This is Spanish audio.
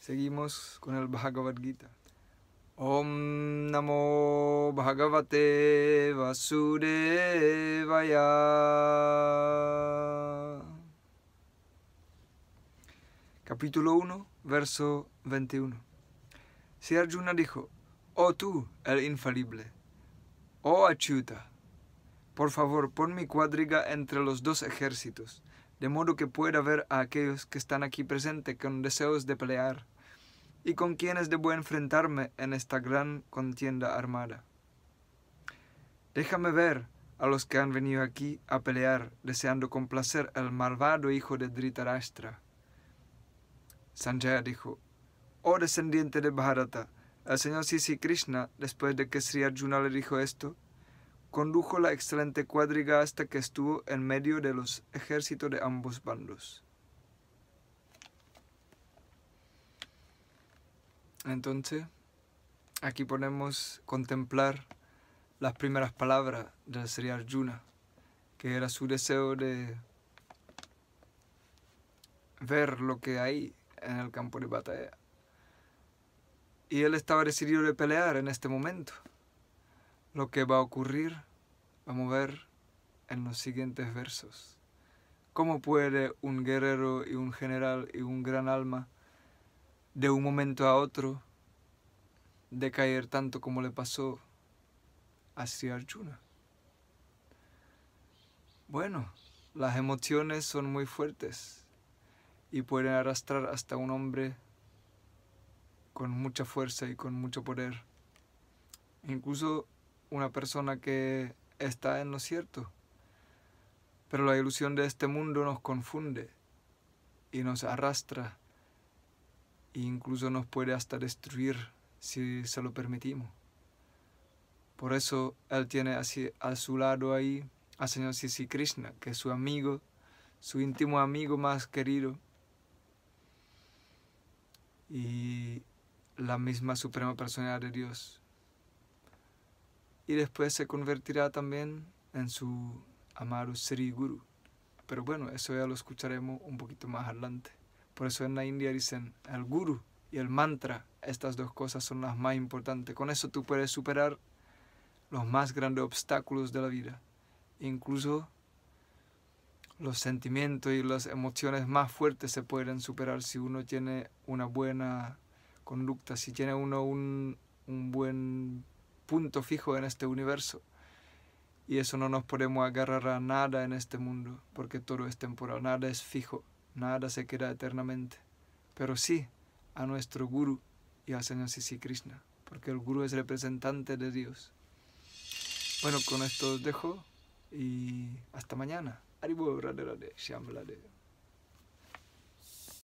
Seguimos con el Bhagavad Gita. Om Namo Bhagavate Vasudevaya. Capítulo 1, verso 21. Si Arjuna dijo, Oh tú, el infalible, oh Achyuta, por favor pon mi cuadriga entre los dos ejércitos de modo que pueda ver a aquellos que están aquí presentes con deseos de pelear, y con quienes debo enfrentarme en esta gran contienda armada. Déjame ver a los que han venido aquí a pelear, deseando complacer al malvado hijo de Dhritarashtra. Sanjaya dijo, Oh descendiente de Bharata, el señor Sisi Krishna, después de que Sri Arjuna le dijo esto, Condujo la excelente cuadriga hasta que estuvo en medio de los ejércitos de ambos bandos. Entonces, aquí podemos contemplar las primeras palabras del Sri Arjuna, que era su deseo de ver lo que hay en el campo de batalla. Y él estaba decidido de pelear en este momento lo que va a ocurrir, vamos a ver en los siguientes versos. ¿Cómo puede un guerrero y un general y un gran alma de un momento a otro decaer tanto como le pasó a Sri Arjuna? Bueno, las emociones son muy fuertes y pueden arrastrar hasta un hombre con mucha fuerza y con mucho poder. Incluso una persona que está en lo cierto. Pero la ilusión de este mundo nos confunde y nos arrastra e incluso nos puede hasta destruir si se lo permitimos. Por eso él tiene así a su lado ahí al Señor Sisi Krishna, que es su amigo, su íntimo amigo más querido. Y la misma Suprema Personalidad de Dios y después se convertirá también en su amaru Sri Guru. Pero bueno, eso ya lo escucharemos un poquito más adelante. Por eso en la India dicen el Guru y el mantra, estas dos cosas son las más importantes. Con eso tú puedes superar los más grandes obstáculos de la vida, incluso los sentimientos y las emociones más fuertes se pueden superar si uno tiene una buena conducta, si tiene uno un, un buen punto fijo en este universo. Y eso no nos podemos agarrar a nada en este mundo, porque todo es temporal, nada es fijo, nada se queda eternamente. Pero sí a nuestro Guru y al Señor Sisi Krishna, porque el Guru es representante de Dios. Bueno, con esto os dejo y hasta mañana. Arriba,